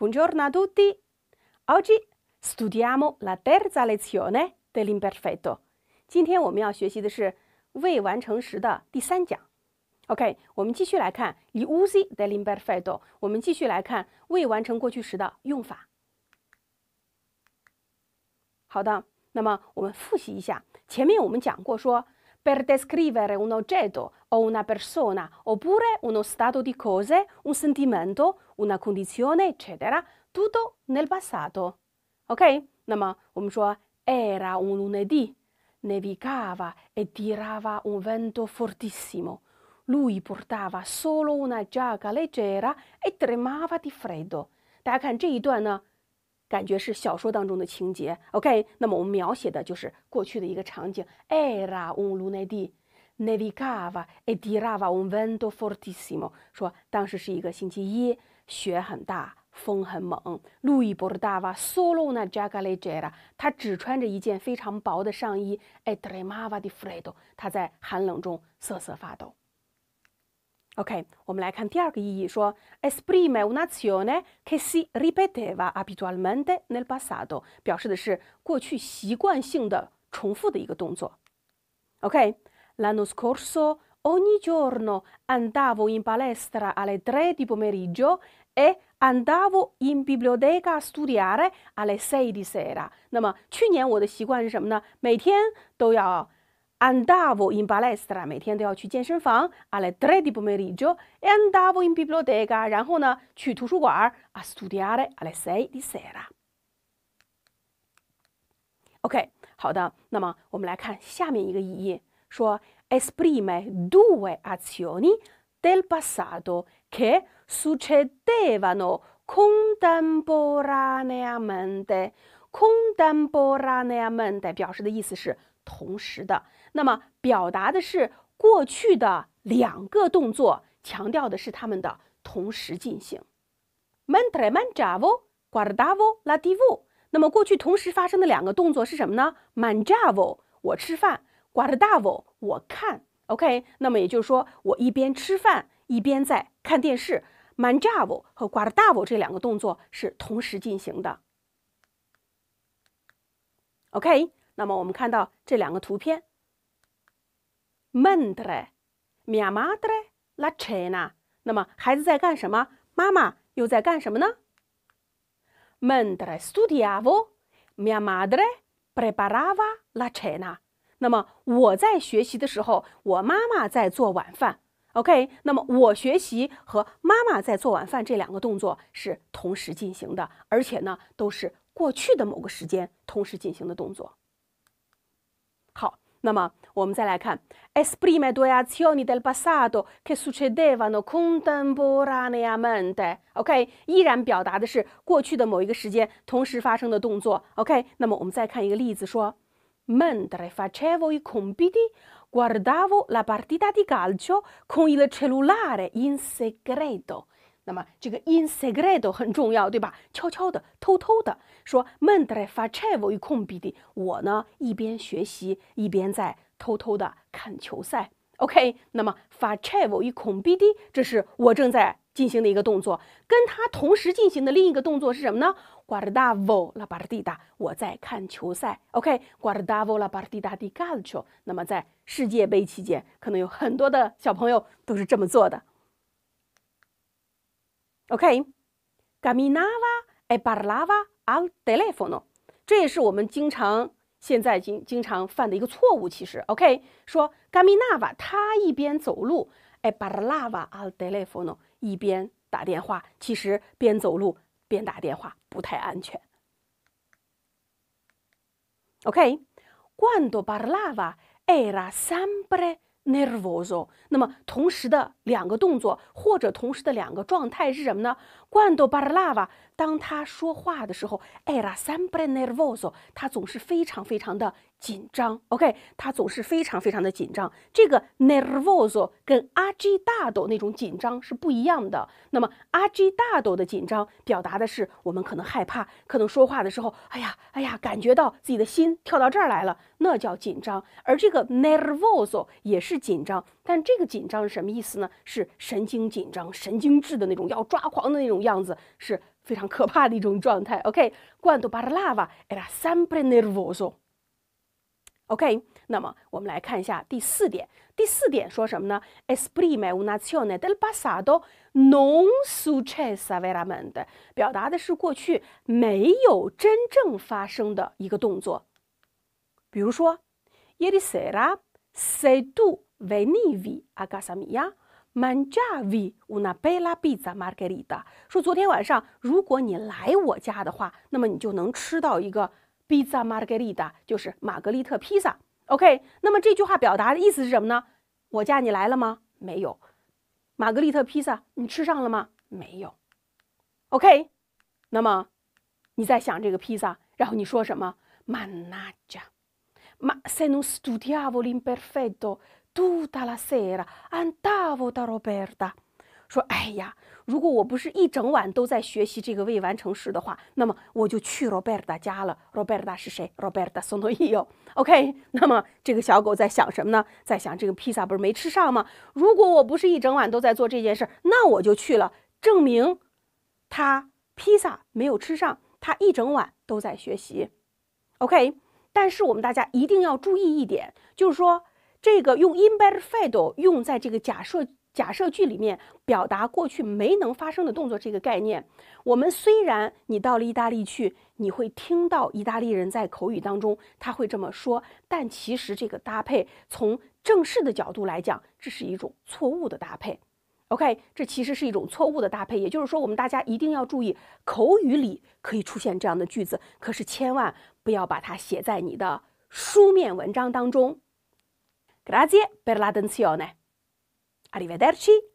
Buongiorno a tutti. Oggi studiamo la terza lezione del imperfetto. 今天我们要学习的是未完成时的第三讲。OK，我们继续来看 il uso del imperfetto。我们继续来看未完成过去时的用法。好的，那么我们复习一下，前面我们讲过说。per descrivere un oggetto o una persona, oppure uno stato di cose, un sentimento, una condizione, eccetera, tutto nel passato. Ok? 那么我们说 era un lunedì, nevicava e tirava un vento fortissimo. Lui portava solo una giacca leggera e tremava di freddo. 大家看这一段呢。感觉是小说当中的情节。OK，那么我们描写的就是过去的一个场景。Era un lunedì, nevicava e dirava un vento fortissimo。说当时是一个星期一，雪很大，风很猛。Luigi portava solo una giacca leggera。他只穿着一件非常薄的上衣。E tremava di freddo。他在寒冷中瑟瑟发抖。OK，我们来看第二个意义，说 esprime un'azione che si ripeteva abitualmente nel passato，表示的是过去习惯性的重复的一个动作。OK，l'anno scorso ogni giorno andavo in palestra alle tre di pomeriggio e andavo in biblioteca a studiare alle sei di sera。那么去年我的习惯是什么呢？每天都要。andavo in palestra, alle tre di pomeriggio e andavo in a studiare alle sei di sera. sera。OK，好的，那么我们来看下面一个意译，说 esprime due azioni del passato che succedevano Contemporaneamente 表示的意思是同时的。那么表达的是过去的两个动作，强调的是它们的同时进行。Mandavo, guardavo, l a d i v o 那么过去同时发生的两个动作是什么呢 m a n j a v o 我吃饭；guardavo，我看。OK，那么也就是说，我一边吃饭，一边在看电视。m a n j a v o 和 guardavo 这两个动作是同时进行的。OK，那么我们看到这两个图片。Mentre mia madre la cena，那么孩子在干什么？妈妈又在干什么呢？Mentre studiavo mia madre preparava la cena，那么我在学习的时候，我妈妈在做晚饭。OK，那么我学习和妈妈在做晚饭这两个动作是同时进行的，而且呢，都是过去的某个时间同时进行的动作。那么我们再来看 esprime due azioni del passato che succedevano contemporaneamente。OK，依然表达的是过去的某一个时间同时发生的动作。OK，那么我们再看一个例子，说 mentre facevo i compiti guardavo la partita di calcio con il cellulare in segreto。那么这个 in segreto 很重要，对吧？悄悄的、偷偷的说。Mentre f a c e i o i compiti，我呢一边学习一边在偷偷的看球赛。OK，那么 f a c e i o i compiti，这是我正在进行的一个动作。跟它同时进行的另一个动作是什么呢？Guardavo la partita，我在看球赛。OK，Guardavo la partita di calcio。那么在世界杯期间，可能有很多的小朋友都是这么做的。OK，Caminava e parlava al telefono。这也是我们经常现在经经常犯的一个错误，其实 OK，说 Caminava，他一边走路，哎，parlava al telefono，一边打电话。其实边走路边打电话不太安全。OK，Quando parlava era sempre Nervous o 那么同时的两个动作或者同时的两个状态是什么呢？罐头巴拉拉娃，当他说话的时候，era sempre nervoso，他总是非常非常的紧张。OK，他总是非常非常的紧张。这个 nervoso 跟阿吉大斗那种紧张是不一样的。那么阿吉大斗的紧张表达的是我们可能害怕，可能说话的时候，哎呀，哎呀，感觉到自己的心跳到这儿来了，那叫紧张。而这个 nervoso 也是紧张，但这个紧张是什么意思呢？是神经紧张、神经质的那种，要抓狂的那种。样子是非常可怕的一种状态。OK，quando parla va era sempre nervoso。OK，那么我们来看一下第四点。第四点说什么呢？Es prima una cionne del passato non successa veramente。表达的是过去没有真正发生的一个动作。比如说，e r i s e r a se tu venivi a casa mia。Manjavi una bella pizza margherita。说昨天晚上，如果你来我家的话，那么你就能吃到一个 pizza margherita，就是玛格丽特披萨。OK，那么这句话表达的意思是什么呢？我家你来了吗？没有。玛格丽特披萨你吃上了吗？没有。OK，那么你在想这个披萨，然后你说什么？Manja, ma se non studiavoli imperfetto。Do d a l a sera andavo da Roberta，说：“哎呀，如果我不是一整晚都在学习这个未完成时的话，那么我就去 Roberta 家了。Roberta 是谁？Roberta Sonoio。OK，那么这个小狗在想什么呢？在想这个披萨不是没吃上吗？如果我不是一整晚都在做这件事，那我就去了，证明他披萨没有吃上，他一整晚都在学习。OK，但是我们大家一定要注意一点，就是说。这个用 in b e r f i g h 用在这个假设假设句里面，表达过去没能发生的动作这个概念。我们虽然你到了意大利去，你会听到意大利人在口语当中他会这么说，但其实这个搭配从正式的角度来讲，这是一种错误的搭配。OK，这其实是一种错误的搭配。也就是说，我们大家一定要注意，口语里可以出现这样的句子，可是千万不要把它写在你的书面文章当中。Grazie per l'attenzione. Arrivederci.